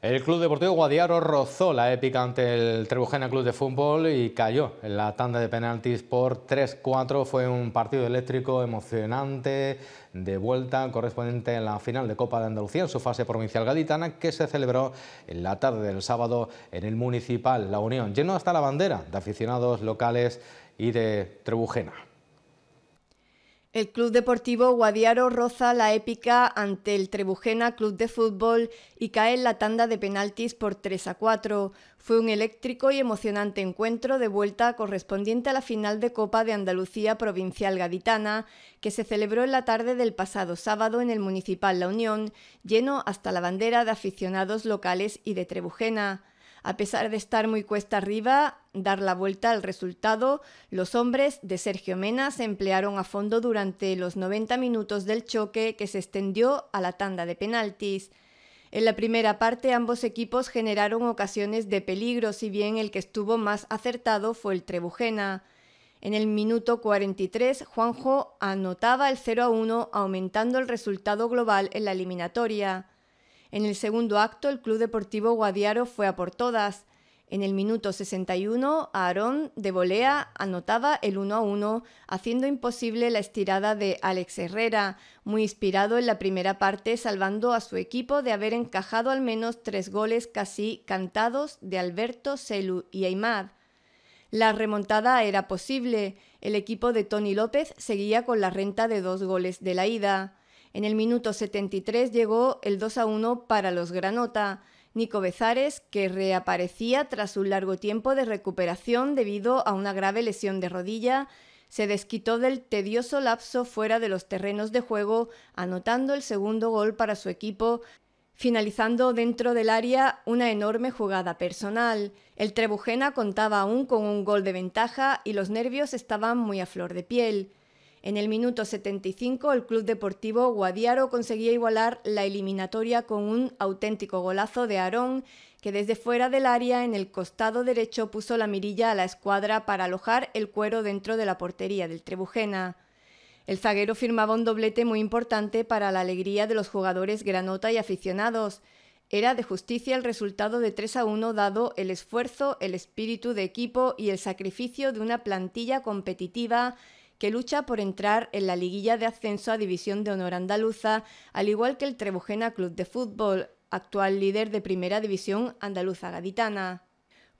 El Club Deportivo Guadiaro rozó la épica ante el Trebujena Club de Fútbol y cayó en la tanda de penaltis por 3-4. Fue un partido eléctrico, emocionante, de vuelta correspondiente a la final de Copa de Andalucía en su fase provincial gaditana que se celebró en la tarde del sábado en el Municipal La Unión, lleno hasta la bandera de aficionados locales y de Trebujena. El Club Deportivo Guadiaro roza la épica ante el Trebujena Club de Fútbol y cae en la tanda de penaltis por 3 a 4. Fue un eléctrico y emocionante encuentro de vuelta correspondiente a la final de Copa de Andalucía Provincial Gaditana, que se celebró en la tarde del pasado sábado en el Municipal La Unión, lleno hasta la bandera de aficionados locales y de Trebujena. A pesar de estar muy cuesta arriba, dar la vuelta al resultado, los hombres de Sergio Mena se emplearon a fondo durante los 90 minutos del choque que se extendió a la tanda de penaltis. En la primera parte ambos equipos generaron ocasiones de peligro, si bien el que estuvo más acertado fue el Trebujena. En el minuto 43, Juanjo anotaba el 0 a 1, aumentando el resultado global en la eliminatoria. En el segundo acto, el Club Deportivo Guadiaro fue a por todas. En el minuto 61, Aarón de Bolea anotaba el 1 a 1, haciendo imposible la estirada de Alex Herrera, muy inspirado en la primera parte, salvando a su equipo de haber encajado al menos tres goles casi cantados de Alberto, Celu y Aymad. La remontada era posible, el equipo de Tony López seguía con la renta de dos goles de la ida. En el minuto 73 llegó el 2 a 1 para los Granota. Nico Bezares, que reaparecía tras un largo tiempo de recuperación debido a una grave lesión de rodilla, se desquitó del tedioso lapso fuera de los terrenos de juego, anotando el segundo gol para su equipo, finalizando dentro del área una enorme jugada personal. El Trebujena contaba aún con un gol de ventaja y los nervios estaban muy a flor de piel. En el minuto 75, el Club Deportivo Guadiaro conseguía igualar la eliminatoria con un auténtico golazo de Aarón, que desde fuera del área en el costado derecho puso la mirilla a la escuadra para alojar el cuero dentro de la portería del Trebujena. El zaguero firmaba un doblete muy importante para la alegría de los jugadores granota y aficionados. Era de justicia el resultado de 3 a 1 dado el esfuerzo, el espíritu de equipo y el sacrificio de una plantilla competitiva que lucha por entrar en la liguilla de ascenso a División de Honor Andaluza, al igual que el Trebujena Club de Fútbol, actual líder de Primera División Andaluza Gaditana.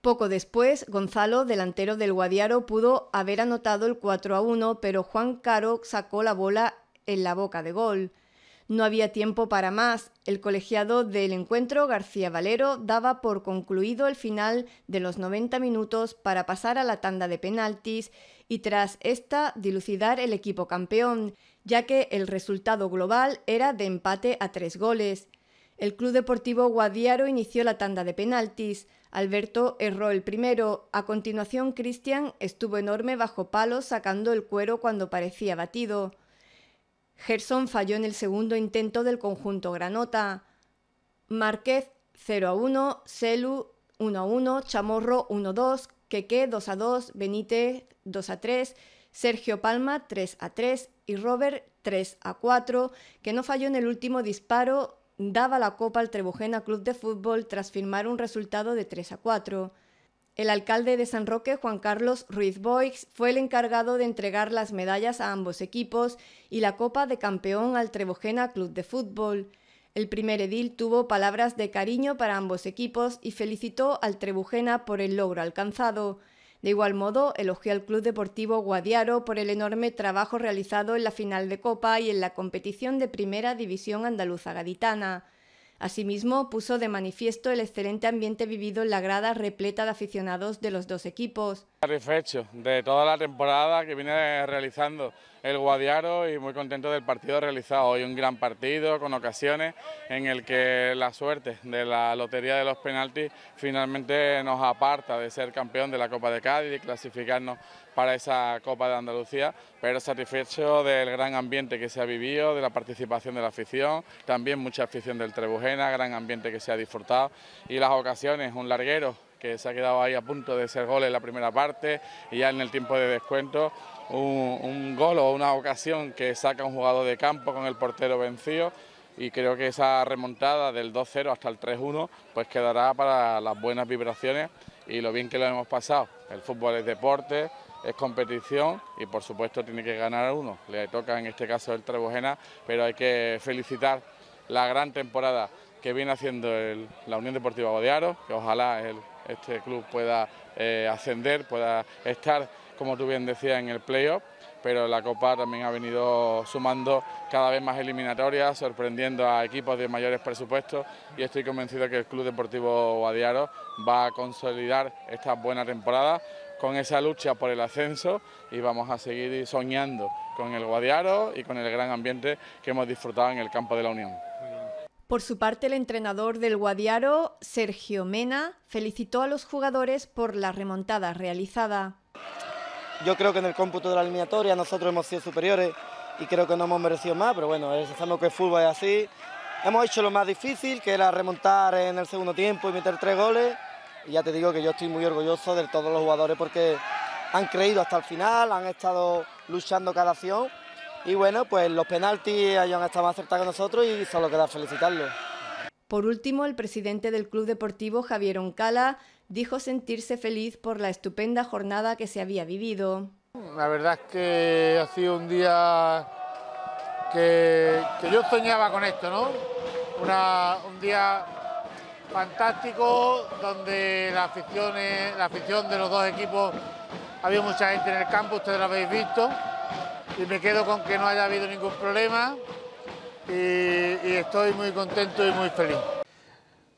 Poco después, Gonzalo, delantero del Guadiaro, pudo haber anotado el 4 a 1, pero Juan Caro sacó la bola en la boca de gol. No había tiempo para más. El colegiado del encuentro, García Valero, daba por concluido el final de los 90 minutos para pasar a la tanda de penaltis y tras esta dilucidar el equipo campeón, ya que el resultado global era de empate a tres goles. El Club Deportivo Guadiaro inició la tanda de penaltis. Alberto erró el primero. A continuación, Cristian estuvo enorme bajo palos sacando el cuero cuando parecía batido. Gerson falló en el segundo intento del conjunto Granota. Márquez 0 a 1, Celu 1 a 1, Chamorro 1 a 2, Queque 2 a 2, Benítez 2 a 3, Sergio Palma 3 a 3 y Robert 3 a 4, que no falló en el último disparo, daba la copa al Trebujena Club de Fútbol tras firmar un resultado de 3 a 4. El alcalde de San Roque, Juan Carlos Ruiz Boix, fue el encargado de entregar las medallas a ambos equipos y la Copa de Campeón al Trebujena Club de Fútbol. El primer edil tuvo palabras de cariño para ambos equipos y felicitó al Trebujena por el logro alcanzado. De igual modo, elogió al Club Deportivo Guadiaro por el enorme trabajo realizado en la final de Copa y en la competición de Primera División Andaluza Gaditana. Asimismo, puso de manifiesto el excelente ambiente vivido en la grada repleta de aficionados de los dos equipos. Satisfecho de toda la temporada que viene realizando el Guadiaro y muy contento del partido realizado. Hoy un gran partido con ocasiones en el que la suerte de la lotería de los penaltis finalmente nos aparta de ser campeón de la Copa de Cádiz y clasificarnos para esa Copa de Andalucía, pero satisfecho del gran ambiente que se ha vivido, de la participación de la afición, también mucha afición del Trebujena, gran ambiente que se ha disfrutado y las ocasiones, un larguero que se ha quedado ahí a punto de ser gol en la primera parte y ya en el tiempo de descuento un, un gol o una ocasión que saca un jugador de campo con el portero vencido y creo que esa remontada del 2-0 hasta el 3-1 pues quedará para las buenas vibraciones y lo bien que lo hemos pasado. El fútbol es deporte, es competición y por supuesto tiene que ganar uno. Le toca en este caso el Trebujena, pero hay que felicitar la gran temporada que viene haciendo la Unión Deportiva Bodearo, que ojalá este club pueda eh, ascender, pueda estar, como tú bien decías, en el playoff, pero la Copa también ha venido sumando cada vez más eliminatorias, sorprendiendo a equipos de mayores presupuestos y estoy convencido que el Club Deportivo Guadiaro va a consolidar esta buena temporada con esa lucha por el ascenso y vamos a seguir soñando con el Guadiaro y con el gran ambiente que hemos disfrutado en el campo de la Unión. Por su parte, el entrenador del Guadiaro, Sergio Mena, felicitó a los jugadores por la remontada realizada. Yo creo que en el cómputo de la eliminatoria nosotros hemos sido superiores y creo que no hemos merecido más, pero bueno, sabemos que el fútbol es así. Hemos hecho lo más difícil, que era remontar en el segundo tiempo y meter tres goles. Y ya te digo que yo estoy muy orgulloso de todos los jugadores porque han creído hasta el final, han estado luchando cada acción. Y bueno, pues los penaltis ellos han estado más cerca que nosotros y solo queda felicitarlos. Por último, el presidente del Club Deportivo, Javier Oncala, dijo sentirse feliz por la estupenda jornada que se había vivido. La verdad es que ha sido un día que, yo soñaba con esto, ¿no? un día fantástico, donde la afición, la afición de los dos equipos, ...había mucha gente en el campo, ustedes lo habéis visto, y me quedo con que no haya habido ningún problema y, y estoy muy contento y muy feliz.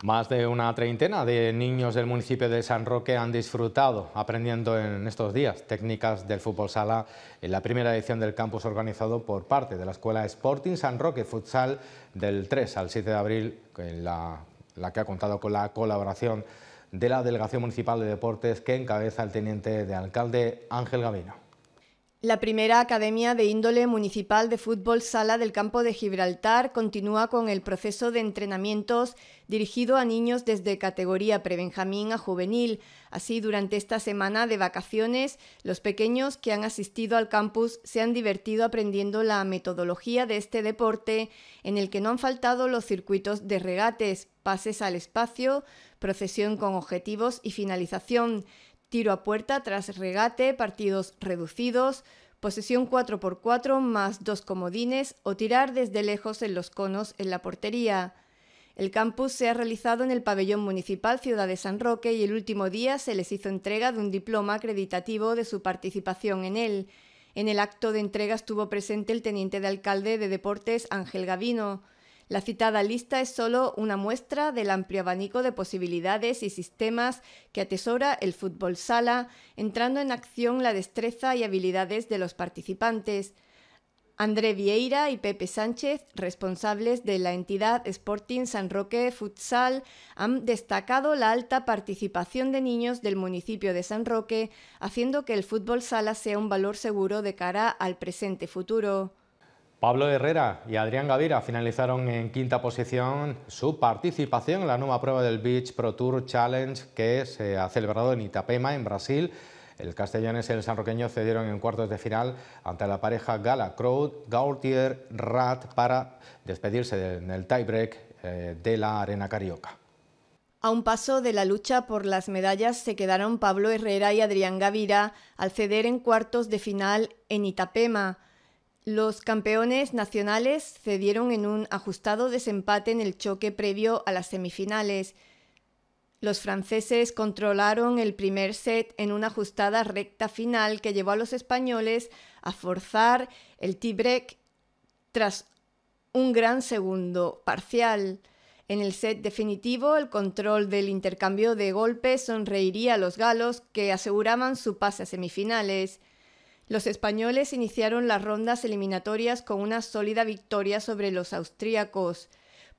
Más de una treintena de niños del municipio de San Roque han disfrutado aprendiendo en estos días técnicas del fútbol sala en la primera edición del campus organizado por parte de la Escuela Sporting San Roque Futsal del 3 al 7 de abril en la la que ha contado con la colaboración de la Delegación Municipal de Deportes que encabeza el teniente de alcalde Ángel Gavino. La primera academia de índole municipal de fútbol sala del campo de Gibraltar continúa con el proceso de entrenamientos dirigido a niños desde categoría prebenjamín a juvenil. Así, durante esta semana de vacaciones, los pequeños que han asistido al campus se han divertido aprendiendo la metodología de este deporte en el que no han faltado los circuitos de regates, pases al espacio, procesión con objetivos y finalización tiro a puerta tras regate, partidos reducidos, posesión 4x4 más dos comodines o tirar desde lejos en los conos en la portería. El campus se ha realizado en el pabellón municipal Ciudad de San Roque y el último día se les hizo entrega de un diploma acreditativo de su participación en él. En el acto de entrega estuvo presente el teniente de alcalde de Deportes Ángel Gavino. La citada lista es solo una muestra del amplio abanico de posibilidades y sistemas que atesora el fútbol sala, entrando en acción la destreza y habilidades de los participantes. André Vieira y Pepe Sánchez, responsables de la entidad Sporting San Roque Futsal, han destacado la alta participación de niños del municipio de San Roque, haciendo que el fútbol sala sea un valor seguro de cara al presente futuro. Pablo Herrera y Adrián Gavira finalizaron en quinta posición su participación en la nueva prueba del Beach Pro Tour Challenge que se ha celebrado en Itapema, en Brasil. El castellanes y el sanroqueño cedieron en cuartos de final ante la pareja Gala Crowd Gautier Rat para despedirse en el tiebreak eh, de la Arena Carioca. A un paso de la lucha por las medallas se quedaron Pablo Herrera y Adrián Gavira al ceder en cuartos de final en Itapema. Los campeones nacionales cedieron en un ajustado desempate en el choque previo a las semifinales. Los franceses controlaron el primer set en una ajustada recta final que llevó a los españoles a forzar el tie-break tras un gran segundo parcial. En el set definitivo, el control del intercambio de golpes sonreiría a los galos que aseguraban su pase a semifinales. Los españoles iniciaron las rondas eliminatorias con una sólida victoria sobre los austríacos.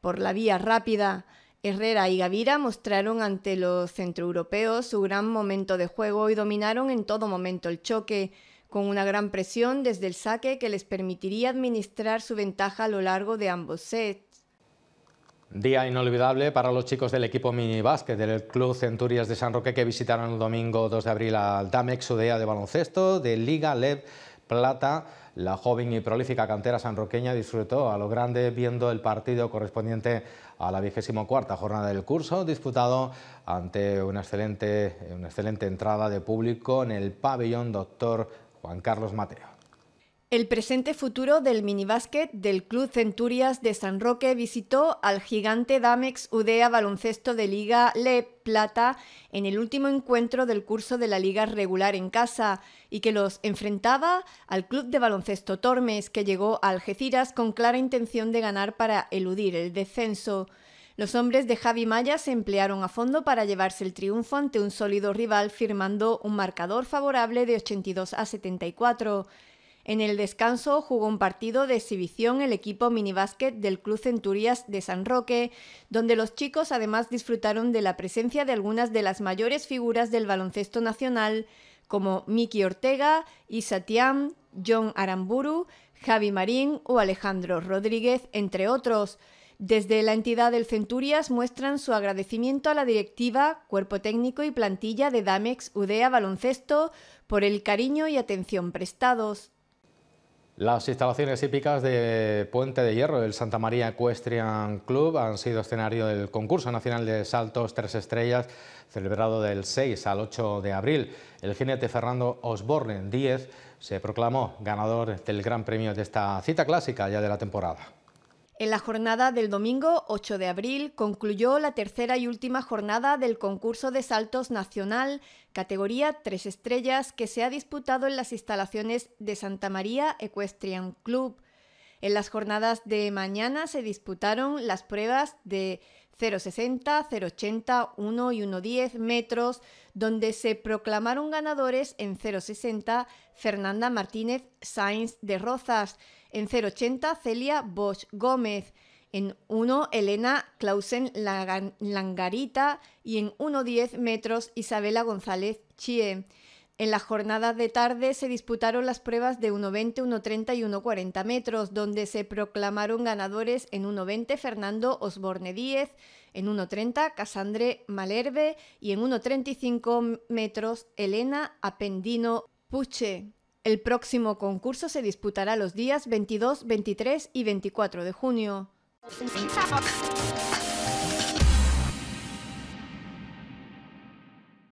Por la vía rápida, Herrera y Gavira mostraron ante los centroeuropeos su gran momento de juego y dominaron en todo momento el choque, con una gran presión desde el saque que les permitiría administrar su ventaja a lo largo de ambos sets. Día inolvidable para los chicos del equipo mini básquet del Club Centurias de San Roque que visitaron el domingo 2 de abril al Damex UDEA de baloncesto de Liga Lev Plata. La joven y prolífica cantera sanroqueña disfrutó a lo grande viendo el partido correspondiente a la vigésimo cuarta jornada del curso, disputado ante una excelente, una excelente entrada de público en el pabellón Doctor Juan Carlos Mateo. El presente futuro del minibásquet del Club Centurias de San Roque visitó al gigante Damex Udea Baloncesto de Liga Le Plata en el último encuentro del curso de la liga regular en casa y que los enfrentaba al Club de Baloncesto Tormes que llegó a Algeciras con clara intención de ganar para eludir el descenso. Los hombres de Javi Maya se emplearon a fondo para llevarse el triunfo ante un sólido rival firmando un marcador favorable de 82 a 74. En el descanso jugó un partido de exhibición el equipo minibásquet del Club Centurias de San Roque, donde los chicos además disfrutaron de la presencia de algunas de las mayores figuras del baloncesto nacional, como Miki Ortega, Isatiam, John Aramburu, Javi Marín o Alejandro Rodríguez, entre otros. Desde la entidad del Centurias muestran su agradecimiento a la directiva, cuerpo técnico y plantilla de Damex Udea Baloncesto por el cariño y atención prestados. Las instalaciones hípicas de Puente de Hierro del Santa María Equestrian Club han sido escenario del concurso nacional de saltos tres estrellas celebrado del 6 al 8 de abril. El jinete Fernando Osborne 10, se proclamó ganador del Gran Premio de esta cita clásica ya de la temporada. En la jornada del domingo 8 de abril concluyó la tercera y última jornada del concurso de saltos nacional categoría 3 estrellas que se ha disputado en las instalaciones de Santa María Equestrian Club. En las jornadas de mañana se disputaron las pruebas de 0,60, 0,80, 1 y 1,10 metros, donde se proclamaron ganadores en 0,60 Fernanda Martínez Sainz de Rozas, en 0,80 Celia Bosch Gómez, en 1 Elena Clausen Langarita y en 1,10 metros Isabela González Chie. En la jornada de tarde se disputaron las pruebas de 1.20, 1.30 y 1.40 metros, donde se proclamaron ganadores en 1.20 Fernando Osborne Díez, en 1.30 Casandre Malherbe y en 1.35 metros Elena Apendino Puche. El próximo concurso se disputará los días 22, 23 y 24 de junio.